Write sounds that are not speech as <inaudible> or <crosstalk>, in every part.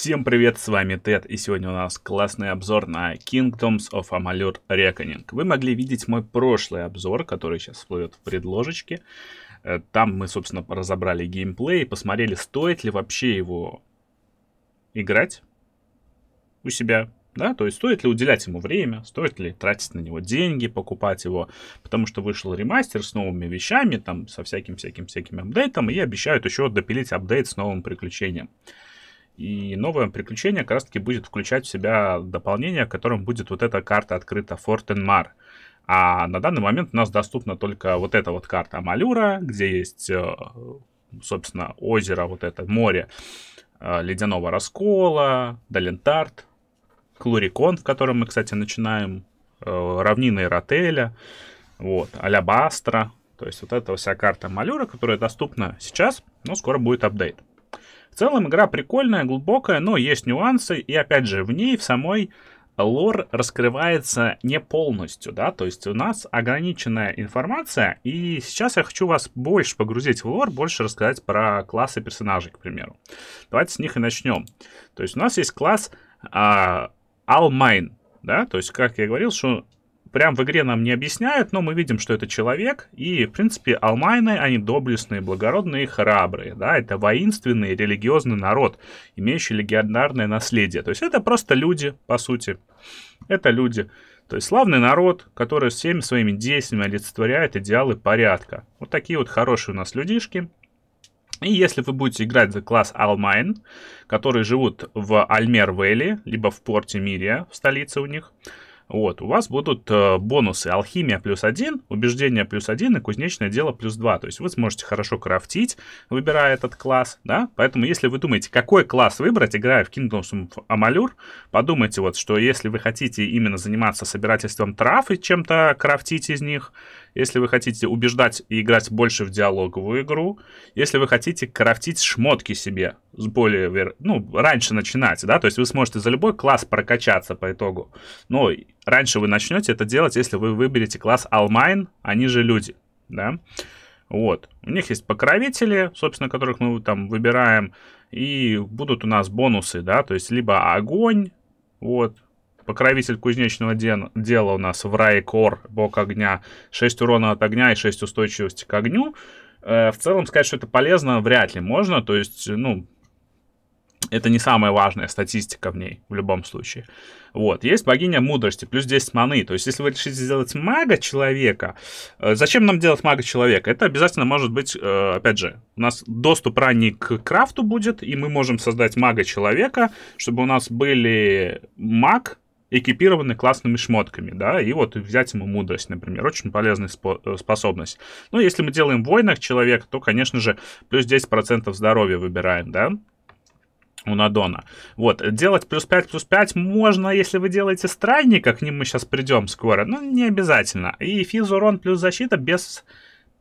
Всем привет, с вами Тед, и сегодня у нас классный обзор на Kingdoms of Amalur Reckoning. Вы могли видеть мой прошлый обзор, который сейчас всплывет в предложечке. Э, там мы, собственно, разобрали геймплей посмотрели, стоит ли вообще его играть у себя да, то есть стоит ли уделять ему время, стоит ли тратить на него деньги, покупать его, потому что вышел ремастер с новыми вещами, там, со всяким-всяким-всяким апдейтом, и обещают еще допилить апдейт с новым приключением. И новое приключение как раз-таки будет включать в себя дополнение, в котором будет вот эта карта открыта Фортенмар. А на данный момент у нас доступна только вот эта вот карта Малюра, где есть, э, собственно, озеро, вот это море э, Ледяного Раскола, Далентарт, Клурикон, в котором мы, кстати, начинаем, э, равнины Ротеля, вот, Алябастра. То есть вот эта вся карта Малюра, которая доступна сейчас, но скоро будет апдейт. В целом игра прикольная, глубокая, но есть нюансы, и опять же, в ней, в самой лор раскрывается не полностью, да, то есть у нас ограниченная информация, и сейчас я хочу вас больше погрузить в лор, больше рассказать про классы персонажей, к примеру. Давайте с них и начнем. То есть у нас есть класс а, All Mine, да, то есть, как я говорил, что прям в игре нам не объясняют, но мы видим, что это человек, и, в принципе, алмайны, они доблестные, благородные храбрые, да, это воинственный религиозный народ, имеющий легендарное наследие, то есть это просто люди, по сути, это люди, то есть славный народ, который всеми своими действиями олицетворяет идеалы порядка. Вот такие вот хорошие у нас людишки, и если вы будете играть за класс Алмайн, которые живут в Альмер-Вэлли, либо в порте Мирия, в столице у них, вот, у вас будут э, бонусы алхимия плюс один, убеждение плюс один и кузнечное дело плюс два. То есть вы сможете хорошо крафтить, выбирая этот класс, да? Поэтому если вы думаете, какой класс выбрать, играя в Kingdoms of Amalur, подумайте вот, что если вы хотите именно заниматься собирательством трав и чем-то крафтить из них, если вы хотите убеждать и играть больше в диалоговую игру, если вы хотите крафтить шмотки себе, с более, ну, раньше начинать, да, то есть вы сможете за любой класс прокачаться по итогу, но раньше вы начнете это делать, если вы выберете класс Алмайн, они же люди, да, вот. У них есть покровители, собственно, которых мы там выбираем, и будут у нас бонусы, да, то есть либо огонь, вот, Покровитель кузнечного дела у нас в Райкор, бог огня. 6 урона от огня и 6 устойчивости к огню. Э, в целом сказать, что это полезно, вряд ли можно. То есть, ну, это не самая важная статистика в ней, в любом случае. Вот, есть богиня мудрости, плюс 10 маны. То есть, если вы решите сделать мага-человека, э, зачем нам делать мага-человека? Это обязательно может быть, э, опять же, у нас доступ ранний к крафту будет, и мы можем создать мага-человека, чтобы у нас были маг, экипированы классными шмотками, да, и вот взять ему мудрость, например, очень полезная э, способность. Ну, если мы делаем воинах человека, то, конечно же, плюс 10% здоровья выбираем, да, у Надона. Вот, делать плюс 5, плюс 5 можно, если вы делаете странника, к ним мы сейчас придем скоро, но не обязательно. И физ урон плюс защита без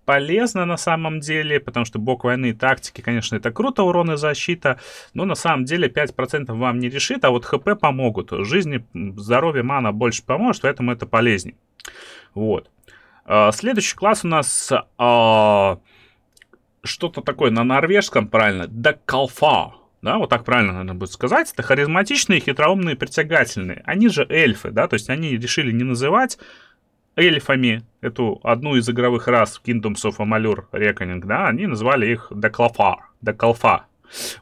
полезно на самом деле, потому что бок войны и тактики, конечно, это круто, урон и защита, но на самом деле 5% вам не решит, а вот хп помогут. Жизни, здоровье, мана больше поможет, поэтому это полезнее. Вот. А, следующий класс у нас а, что-то такое на норвежском, правильно, Дакалфа. Да, вот так правильно, надо будет сказать. Это харизматичные, хитроумные, притягательные. Они же эльфы, да, то есть они решили не называть эльфами, эту одну из игровых рас в Kingdoms of Amalur Reckoning, да, они назвали их Деклафар, Декалфа.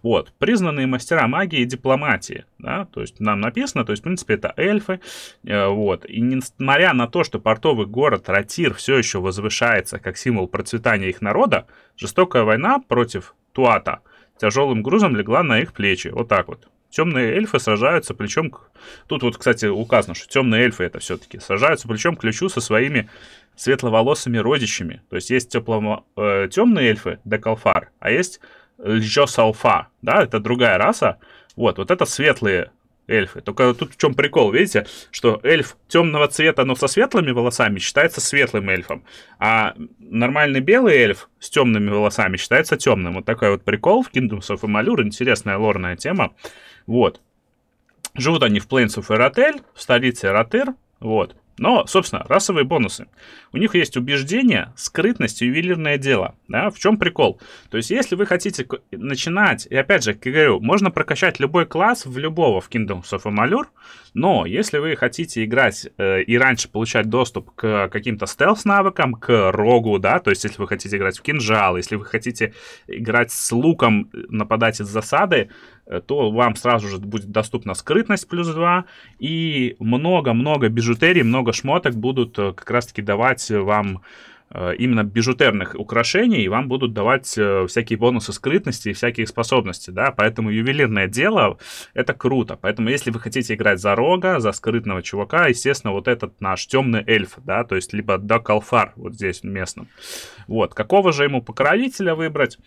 Вот, признанные мастера магии и дипломатии, да, то есть нам написано, то есть, в принципе, это эльфы, э, вот, и несмотря на то, что портовый город Ратир все еще возвышается как символ процветания их народа, жестокая война против Туата тяжелым грузом легла на их плечи, вот так вот. Темные эльфы сражаются плечом к... Тут вот, кстати, указано, что темные эльфы это все-таки сражаются плечом к ключу со своими светловолосыми родичами. То есть есть тепло... э, темные эльфы, Декалфар, а есть Льжосалфа, да, это другая раса. Вот, вот это светлые эльфы. Только тут в чем прикол, видите, что эльф темного цвета, но со светлыми волосами считается светлым эльфом, а нормальный белый эльф с темными волосами считается темным. Вот такой вот прикол в Kingdoms of Amalur, интересная лорная тема. Вот. Живут они в Plains of Эротель, в столице Эротер, вот. Но, собственно, расовые бонусы. У них есть убеждение, скрытность ювелирное дело. Да? В чем прикол? То есть, если вы хотите начинать, и опять же, как я говорю, можно прокачать любой класс в любого в Kingdoms of Amalur, но если вы хотите играть э, и раньше получать доступ к каким-то стелс-навыкам, к рогу, да, то есть, если вы хотите играть в кинжал, если вы хотите играть с луком, э, нападать из засады, Э, то вам сразу же будет доступна скрытность плюс 2, и много-много бижутерий, много шмоток будут э, как раз-таки давать вам э, именно бижутерных украшений, и вам будут давать всякие бонусы скрытности и всякие способности, да, поэтому ювелирное дело — это круто, поэтому если вы хотите играть за рога, за скрытного чувака, естественно, вот этот наш темный эльф, да, то есть либо Дакалфар вот здесь местном вот, какого же ему покровителя выбрать,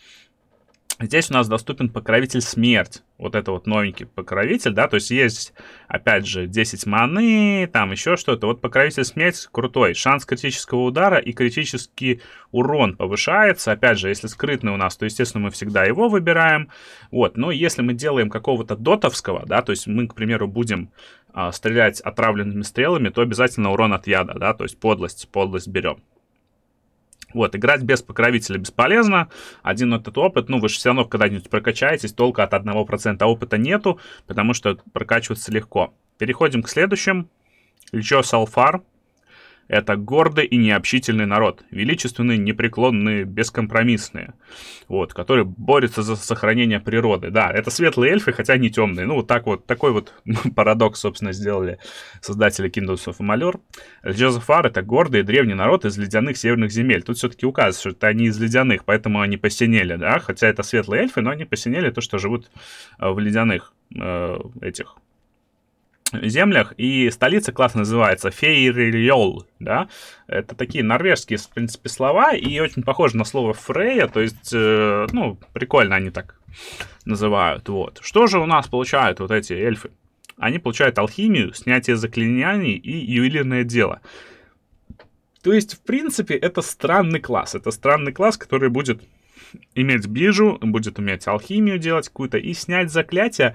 Здесь у нас доступен покровитель смерть. Вот это вот новенький покровитель, да, то есть есть, опять же, 10 маны, там еще что-то. Вот покровитель смерть крутой. Шанс критического удара и критический урон повышается. Опять же, если скрытный у нас, то, естественно, мы всегда его выбираем. Вот, но если мы делаем какого-то дотовского, да, то есть мы, к примеру, будем а, стрелять отравленными стрелами, то обязательно урон от яда, да, то есть подлость, подлость берем. Вот, играть без покровителя бесполезно. Один этот опыт, ну, вы же все равно когда-нибудь прокачаетесь, только от 1% а опыта нету, потому что прокачиваться легко. Переходим к следующим. Лечо Салфар. Это гордый и необщительный народ, величественные, непреклонные, бескомпромиссные, вот, которые борются за сохранение природы. Да, это светлые эльфы, хотя не темные. Ну, вот так вот, такой вот <laughs> парадокс, собственно, сделали создатели Kindles of Amalur. Джозефар — это гордый и древний народ из ледяных северных земель. Тут все-таки указывается, что это они из ледяных, поэтому они посинели, да, хотя это светлые эльфы, но они посинели то, что живут э, в ледяных э, этих землях, и столица классно называется Фейрильол, да, это такие норвежские, в принципе, слова, и очень похоже на слово Фрея, то есть, э, ну, прикольно они так называют, вот. Что же у нас получают вот эти эльфы? Они получают алхимию, снятие заклинаний и ювелирное дело. То есть, в принципе, это странный класс, это странный класс, который будет иметь бижу, будет уметь алхимию делать какую-то и снять заклятие,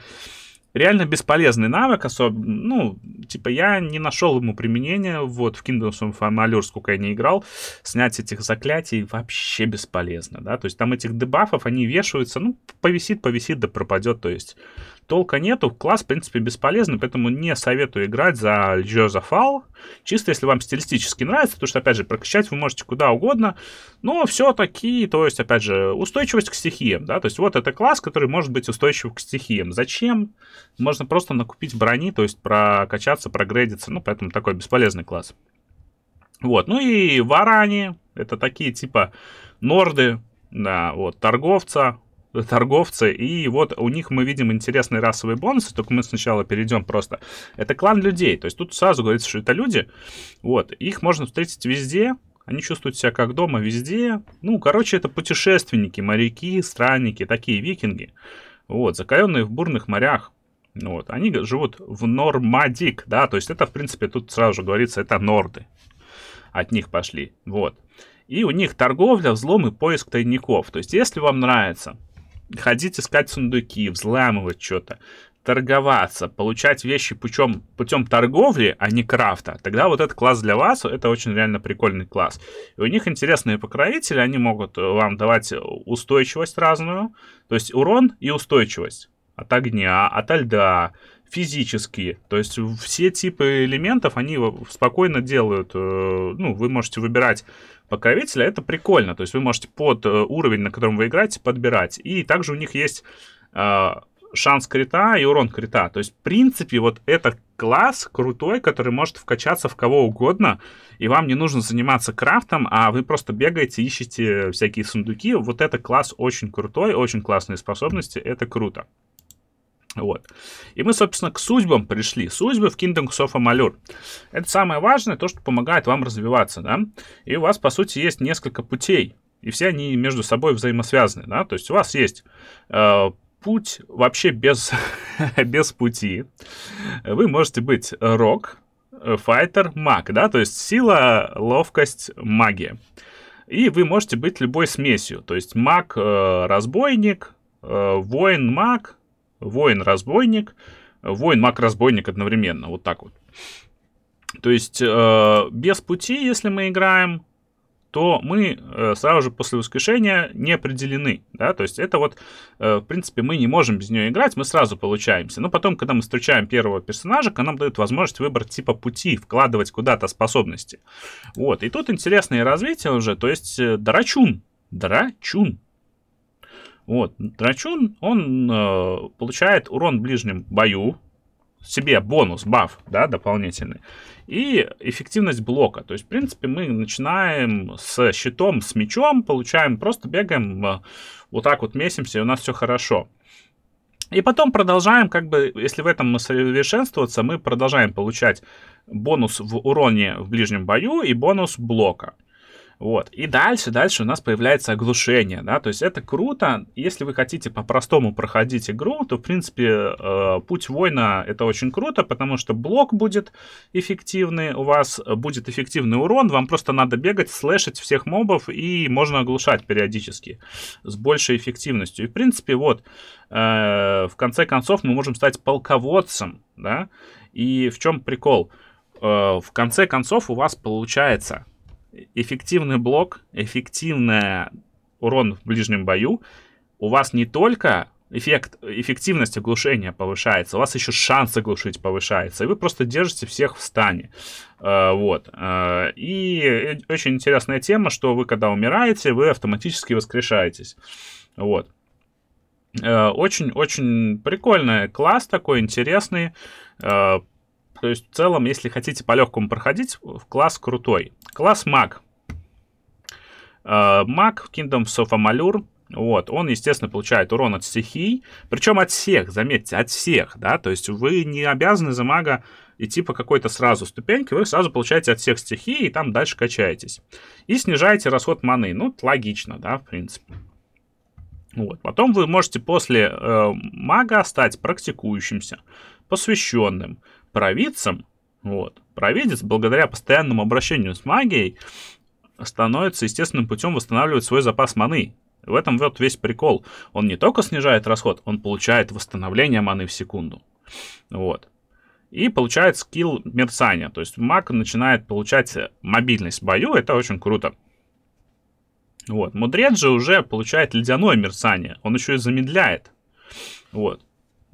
реально бесполезный навык, особенно, ну, типа я не нашел ему применения, вот в Kingdoms of Amalur, сколько я не играл, снять этих заклятий вообще бесполезно, да, то есть там этих дебафов, они вешаются, ну, повисит, повисит, да пропадет, то есть толка нету, класс, в принципе, бесполезный, поэтому не советую играть за Льжё Фал, чисто если вам стилистически нравится, потому что, опять же, прокачать вы можете куда угодно, но все-таки, то есть, опять же, устойчивость к стихиям, да, то есть вот это класс, который может быть устойчив к стихиям. Зачем? Можно просто накупить брони, то есть прокачаться, прогрейдиться, ну, поэтому такой бесполезный класс. Вот, ну и варани, это такие типа норды, да, вот, торговца, торговцы, и вот у них мы видим интересные расовые бонусы, только мы сначала перейдем просто. Это клан людей, то есть тут сразу говорится, что это люди, вот, их можно встретить везде, они чувствуют себя как дома везде, ну, короче, это путешественники, моряки, странники, такие викинги, вот, закаленные в бурных морях, вот, они живут в Нормадик, да, то есть это, в принципе, тут сразу же говорится, это норды, от них пошли, вот. И у них торговля, взлом и поиск тайников. То есть, если вам нравится ходить искать сундуки, взламывать что-то, торговаться, получать вещи путем, путем торговли, а не крафта, тогда вот этот класс для вас, это очень реально прикольный класс. И у них интересные покровители, они могут э, вам давать э, устойчивость разную, то есть урон и устойчивость от огня, от льда, физические. То есть все типы элементов, они спокойно делают. Э, ну, вы можете выбирать покровителя, это прикольно. То есть вы можете под э, уровень, на котором вы играете, подбирать. И также у них есть э, шанс крита и урон крита. То есть, в принципе, вот это класс крутой, который может вкачаться в кого угодно, и вам не нужно заниматься крафтом, а вы просто бегаете, ищете всякие сундуки. Вот это класс очень крутой, очень классные способности, это круто. Вот. И мы, собственно, к судьбам пришли. Судьбы в Kingdoms of Amalur. Это самое важное, то, что помогает вам развиваться, да. И у вас, по сути, есть несколько путей. И все они между собой взаимосвязаны, да. То есть у вас есть э, путь вообще без, <laughs> без пути. Вы можете быть рок, файтер, маг, да. То есть сила, ловкость, магия. И вы можете быть любой смесью. То есть маг, э, разбойник, э, воин, маг, воин-разбойник, воин-маг-разбойник одновременно, вот так вот. То есть э, без пути, если мы играем, то мы э, сразу же после воскрешения не определены, да, то есть это вот, э, в принципе, мы не можем без нее играть, мы сразу получаемся. Но потом, когда мы встречаем первого персонажа, к нам дают возможность выбрать типа пути, вкладывать куда-то способности. Вот, и тут интересное развитие уже, то есть э, драчун, драчун, вот. Драчун, он э, получает урон в ближнем бою, себе бонус, баф, да, дополнительный, и эффективность блока. То есть, в принципе, мы начинаем с щитом, с мечом, получаем, просто бегаем, э, вот так вот месимся, и у нас все хорошо. И потом продолжаем, как бы, если в этом мы совершенствоваться, мы продолжаем получать бонус в уроне в ближнем бою и бонус блока. Вот. И дальше, дальше у нас появляется оглушение, да, то есть это круто. Если вы хотите по-простому проходить игру, то, в принципе, э, путь воина — это очень круто, потому что блок будет эффективный, у вас будет эффективный урон, вам просто надо бегать, слэшить всех мобов, и можно оглушать периодически с большей эффективностью. И, в принципе, вот, э, в конце концов, мы можем стать полководцем, да, и в чем прикол? Э, в конце концов у вас получается — эффективный блок, эффективный урон в ближнем бою, у вас не только эффект, эффективность оглушения повышается, у вас еще шанс оглушить повышается, и вы просто держите всех в стане. Э, вот. Э, и очень интересная тема, что вы, когда умираете, вы автоматически воскрешаетесь. Вот. Очень-очень э, прикольный класс такой, интересный. То есть в целом, если хотите по-легкому проходить, класс крутой. Класс маг. Э, маг в Kingdoms of Amalur. Вот, он, естественно, получает урон от стихий, причем от всех, заметьте, от всех, да, то есть вы не обязаны за мага идти по какой-то сразу ступеньке, вы сразу получаете от всех стихий и там дальше качаетесь. И снижаете расход маны, ну, логично, да, в принципе. Вот. Потом вы можете после э, мага стать практикующимся, посвященным, провидцем, вот, провидец благодаря постоянному обращению с магией становится естественным путем восстанавливать свой запас маны. В этом вот весь прикол. Он не только снижает расход, он получает восстановление маны в секунду. Вот. И получает скилл мерцания. То есть маг начинает получать мобильность в бою. Это очень круто. Вот. Мудрец же уже получает ледяное мерцание. Он еще и замедляет. Вот.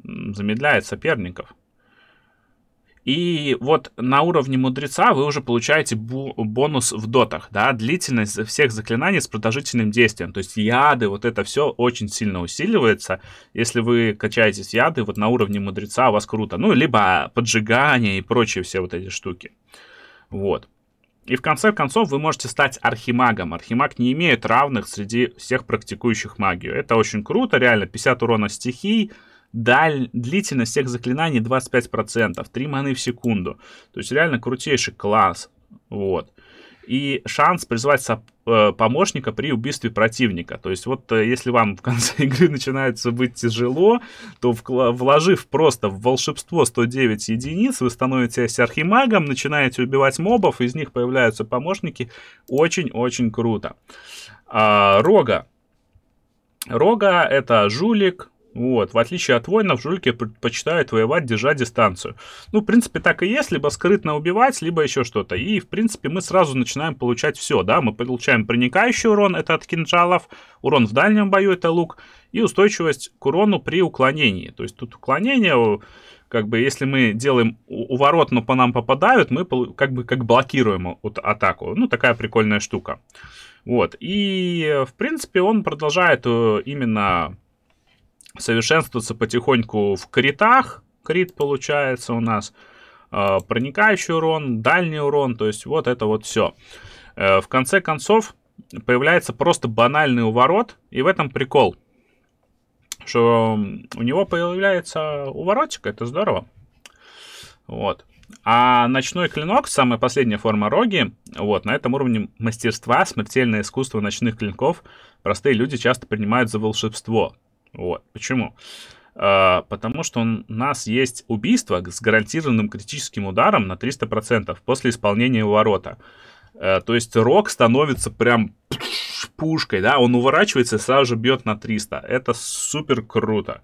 Замедляет соперников. И вот на уровне мудреца вы уже получаете бонус в дотах, да, длительность всех заклинаний с продолжительным действием. То есть яды, вот это все очень сильно усиливается. Если вы качаетесь яды, вот на уровне мудреца у вас круто. Ну, либо поджигание и прочие все вот эти штуки. Вот. И в конце концов вы можете стать архимагом. Архимаг не имеет равных среди всех практикующих магию. Это очень круто, реально. 50 урона стихий, Даль... Длительность всех заклинаний 25%, 3 маны в секунду. То есть реально крутейший класс. Вот. И шанс призвать соп... Э, помощника при убийстве противника. То есть вот э, если вам в конце <laughs> игры начинается быть тяжело, то вкла... вложив просто в волшебство 109 единиц, вы становитесь архимагом, начинаете убивать мобов, из них появляются помощники. Очень-очень круто. А, рога. Рога — это жулик, вот. В отличие от воинов, жульки предпочитают воевать, держа дистанцию. Ну, в принципе, так и есть. Либо скрытно убивать, либо еще что-то. И, в принципе, мы сразу начинаем получать все, да. Мы получаем проникающий урон, это от кинжалов, урон в дальнем бою, это лук, и устойчивость к урону при уклонении. То есть тут уклонение как бы, если мы делаем уворот, но по нам попадают, мы как бы как блокируем вот атаку. Ну, такая прикольная штука. Вот. И, э, в принципе, он продолжает э, именно совершенствоваться потихоньку в критах. Крит получается у нас. А, проникающий урон, дальний урон. То есть вот это вот все. Э, в конце концов появляется просто банальный уворот. И в этом прикол. Что у него появляется уворотик. Это здорово. Вот. А ночной клинок, самая последняя форма роги, вот, на этом уровне мастерства смертельное искусство ночных клинков простые люди часто принимают за волшебство. Вот. Почему? А, потому что у нас есть убийство с гарантированным критическим ударом на 300% после исполнения ворота. А, то есть рок становится прям пушкой, да, он уворачивается и сразу же бьет на 300. Это супер круто.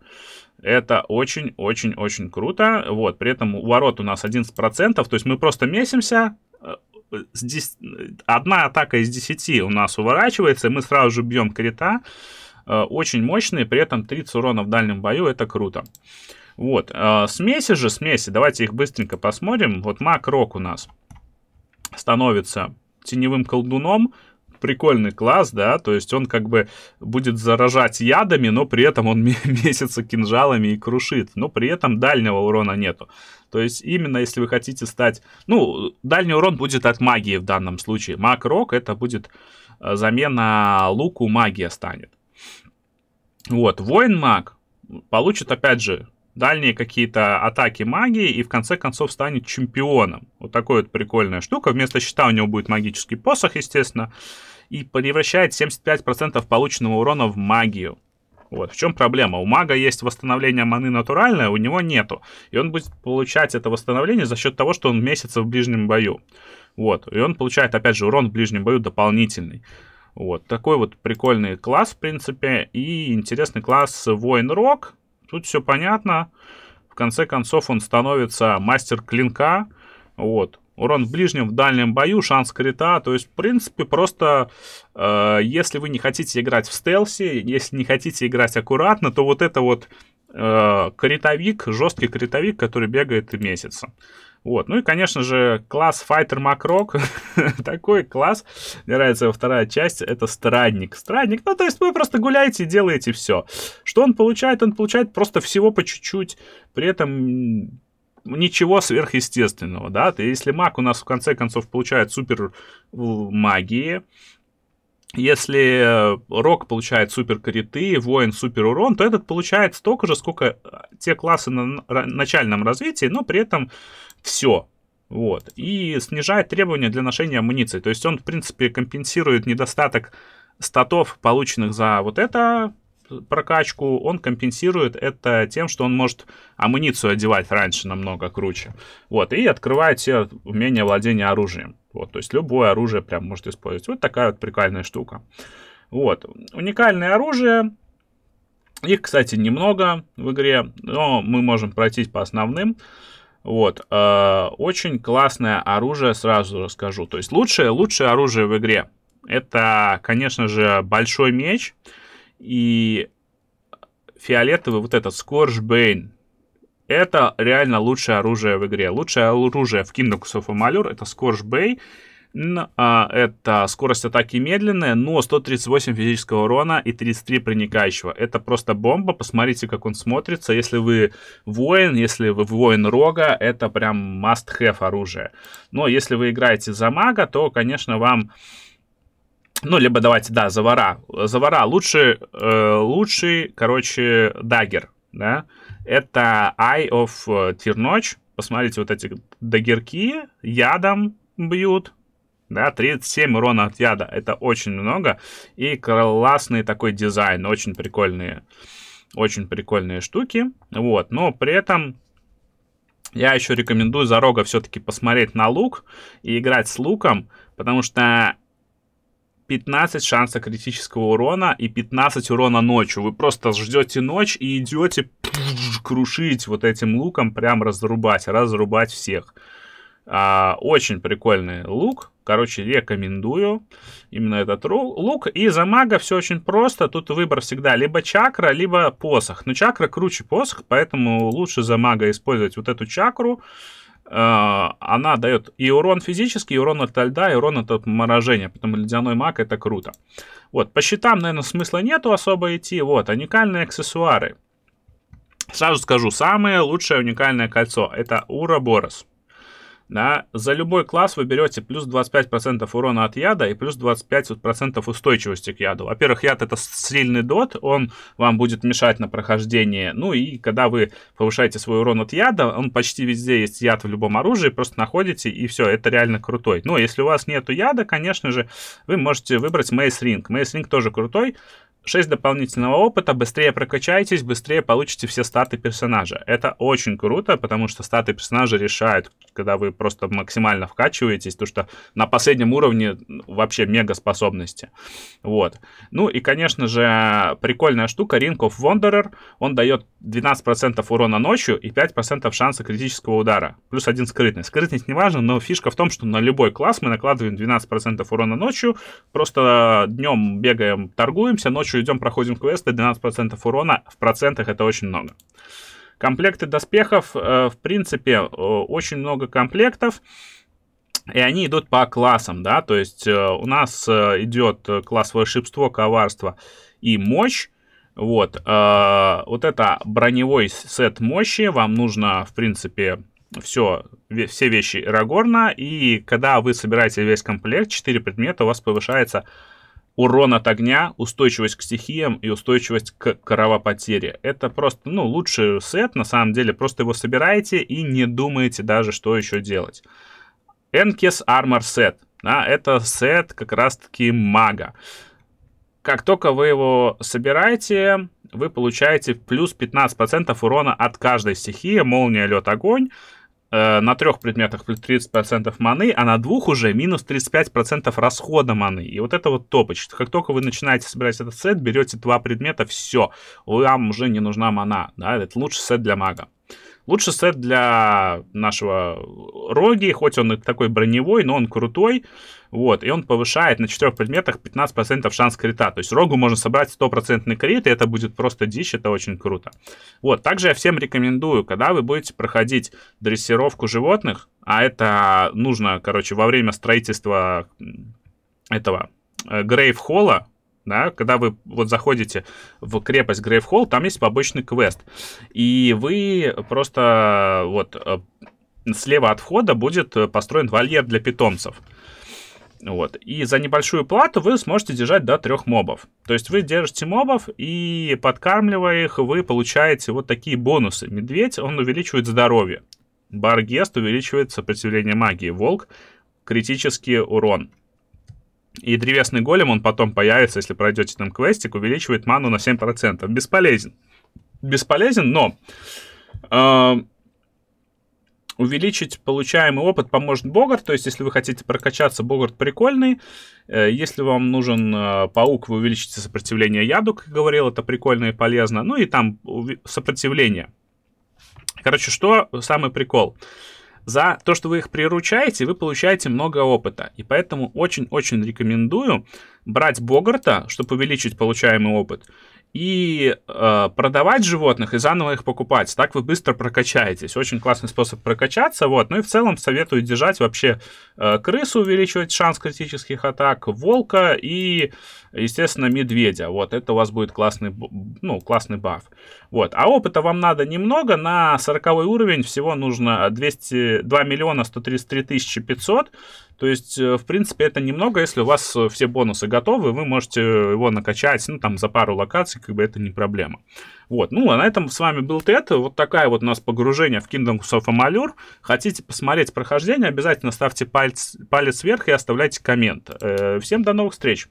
Это очень-очень-очень круто. Вот, при этом ворот у нас 11%, то есть мы просто месимся, здесь э, одна атака из 10 у нас уворачивается, и мы сразу же бьем крита, Э, очень мощные, при этом 30 урона в дальнем бою, это круто. Вот, э, смеси же, смеси, давайте их быстренько посмотрим. Вот Макрок у нас становится теневым колдуном, прикольный класс, да, то есть он как бы будет заражать ядами, но при этом он <laughs> месяца кинжалами и крушит, но при этом дальнего урона нету. То есть именно если вы хотите стать... Ну, дальний урон будет от магии в данном случае. Маг-рок это будет э, замена луку, магия станет. Вот, воин-маг получит, опять же, дальние какие-то атаки магии и в конце концов станет чемпионом. Вот такая вот прикольная штука. Вместо щита у него будет магический посох, естественно, и превращает 75% полученного урона в магию. Вот, в чем проблема? У мага есть восстановление маны натуральное, у него нету. И он будет получать это восстановление за счет того, что он месяца в ближнем бою. Вот, и он получает, опять же, урон в ближнем бою дополнительный. Вот, такой вот прикольный класс, в принципе, и интересный класс Воин Рок. Тут все понятно. В конце концов он становится мастер клинка. Вот, урон в ближнем, в дальнем бою, шанс крита. То есть, в принципе, просто э, если вы не хотите играть в стелсе, если не хотите играть аккуратно, то вот это вот э, критовик, жесткий критовик, который бегает месяца. Вот. Ну и, конечно же, класс Fighter Макрок. <laughs> Такой класс. Мне нравится его вторая часть. Это Страдник. Страдник. Ну, то есть вы просто гуляете и делаете все. Что он получает? Он получает просто всего по чуть-чуть. При этом ничего сверхъестественного, да. То есть, Если маг у нас в конце концов получает супер э, магии, если э, Рок получает супер криты, Воин супер урон, то этот получает столько же, сколько э, те классы на начальном развитии, но при этом все. Вот. И снижает требования для ношения амуниции. То есть он, в принципе, компенсирует недостаток статов, полученных за вот это прокачку, он компенсирует это тем, что он может амуницию одевать раньше намного круче. Вот, и открывает все умения владения оружием. Вот, то есть любое оружие прям может использовать. Вот такая вот прикольная штука. Вот, уникальное оружие. Их, кстати, немного в игре, но мы можем пройтись по основным. Вот, э, очень классное оружие, сразу расскажу. То есть лучшее, лучшее оружие в игре. Это, конечно же, большой меч и фиолетовый вот этот Скоржбейн это реально лучшее оружие в игре. Лучшее оружие в Kingdom of Amalur это Scorch Bay. А, это скорость атаки медленная, но 138 физического урона и 33 проникающего. Это просто бомба, посмотрите, как он смотрится. Если вы воин, если вы воин рога, это прям must-have оружие. Но если вы играете за мага, то, конечно, вам... Ну, либо давайте, да, за вора. За вора лучше, э, лучший, короче, дагер, да, это Eye of э, Терноч. Посмотрите, вот эти дагерки ядом бьют. Да, 37 урона от яда. Это очень много. И классный такой дизайн. Очень прикольные. Очень прикольные штуки. Вот. Но при этом я еще рекомендую за рога все-таки посмотреть на лук и играть с луком, потому что 15 шанса критического урона и 15 урона ночью. Вы просто ждете ночь и идете крушить вот этим луком, прям разрубать, разрубать всех. А, очень прикольный лук. Короче, рекомендую именно этот лук. И за мага все очень просто. Тут выбор всегда либо чакра, либо посох. Но чакра круче посох, поэтому лучше за мага использовать вот эту чакру. Э, она дает и урон физический, и урон от льда, и урон от отморожения. Поэтому ледяной маг это круто. Вот, по щитам, наверное, смысла нету особо идти. Вот, уникальные аксессуары. Сразу скажу, самое лучшее уникальное кольцо это Ура Борос. Да, за любой класс вы берете плюс 25% урона от яда и плюс 25% устойчивости к яду. Во-первых, яд это сильный дот, он вам будет мешать на прохождении. Ну и когда вы повышаете свой урон от яда, он почти везде есть яд в любом оружии, просто находите и все, это реально крутой. Но если у вас нету яда, конечно же, вы можете выбрать Мейс Ринг. Мейс Ринг тоже крутой, 6 дополнительного опыта, быстрее прокачайтесь, быстрее получите все статы персонажа. Это очень круто, потому что статы персонажа решают, когда вы просто максимально вкачиваетесь, то что на последнем уровне вообще мега способности. Вот. Ну и, конечно же, прикольная штука Ring of Wanderer. Он дает 12% урона ночью и 5% шанса критического удара. Плюс один скрытность. Скрытность не важна, но фишка в том, что на любой класс мы накладываем 12% урона ночью, просто днем бегаем, торгуемся, ночью идем, проходим квесты, 12% урона в процентах это очень много. Комплекты доспехов, э, в принципе, э, очень много комплектов. И они идут по классам, да, то есть э, у нас идет класс волшебство, коварство и мощь. Вот, вот это броневой сет мощи, вам нужно, в принципе, все, все вещи Эрагорна, и когда вы собираете весь комплект, 4 предмета у вас повышается урон от огня, устойчивость к стихиям и устойчивость к кровопотере. Это просто, ну, лучший сет, на самом деле. Просто его собираете и не думаете даже, что еще делать. Энкес Armor Set. Да, это сет как раз-таки мага. Как только вы его собираете, вы получаете плюс 15% урона от каждой стихии. Молния, лед, огонь. Э, на трех предметах плюс 30% маны, а на двух уже минус 35% расхода маны. И вот это вот топач. Как только вы начинаете собирать этот сет, берете два предмета, все. Вам уже не нужна мана. Да? Это лучший сет для мага. Лучше сет для нашего Роги, хоть он и такой броневой, но он крутой. Вот, и он повышает на четырех предметах 15% шанс крита. То есть рогу можно собрать стопроцентный крит, и это будет просто дичь, это очень круто. Вот, также я всем рекомендую, когда вы будете проходить дрессировку животных, а это нужно, короче, во время строительства этого э, Грейв Холла, да, когда вы вот заходите в крепость Грейвхолл, там есть побочный квест, и вы просто вот э, слева от входа будет э, построен вольер для питомцев. Вот. И за небольшую плату вы сможете держать до трех мобов. То есть вы держите мобов и подкармливая их, вы получаете вот такие бонусы. Медведь, он увеличивает здоровье. Баргест увеличивает сопротивление магии. Волк критический урон. И древесный голем, он потом появится, если пройдете там квестик, увеличивает ману на 7%. Бесполезен. Бесполезен, но э, увеличить получаемый опыт поможет Богарт. То есть, если вы хотите прокачаться, Богарт прикольный. Э, если вам нужен э, паук, вы увеличите сопротивление яду, как говорил, это прикольно и полезно. Ну и там сопротивление. Короче, что самый прикол? Э, за то, что вы их приручаете, вы получаете много опыта. И поэтому очень-очень рекомендую брать Богарта, чтобы увеличить получаемый опыт, и э, продавать животных и заново их покупать. Так вы быстро прокачаетесь. Очень классный способ прокачаться. Вот. Ну и в целом советую держать вообще э, крысу, увеличивать шанс критических атак, волка и, естественно, медведя. Вот. Это у вас будет классный, ну, классный баф. Вот. А опыта вам надо немного. На 40 уровень всего нужно 200, 2 миллиона 133 тысячи 500. То есть, э, в принципе, это немного. Если у вас э, все бонусы готовы, вы можете э, его накачать, ну, там, за пару локаций, как бы это не проблема. Вот, ну, а на этом с вами был Тед. Вот такая вот у нас погружение в Kingdom of Amalur. Хотите посмотреть прохождение, обязательно ставьте палец, палец вверх и оставляйте коммент. Всем до новых встреч!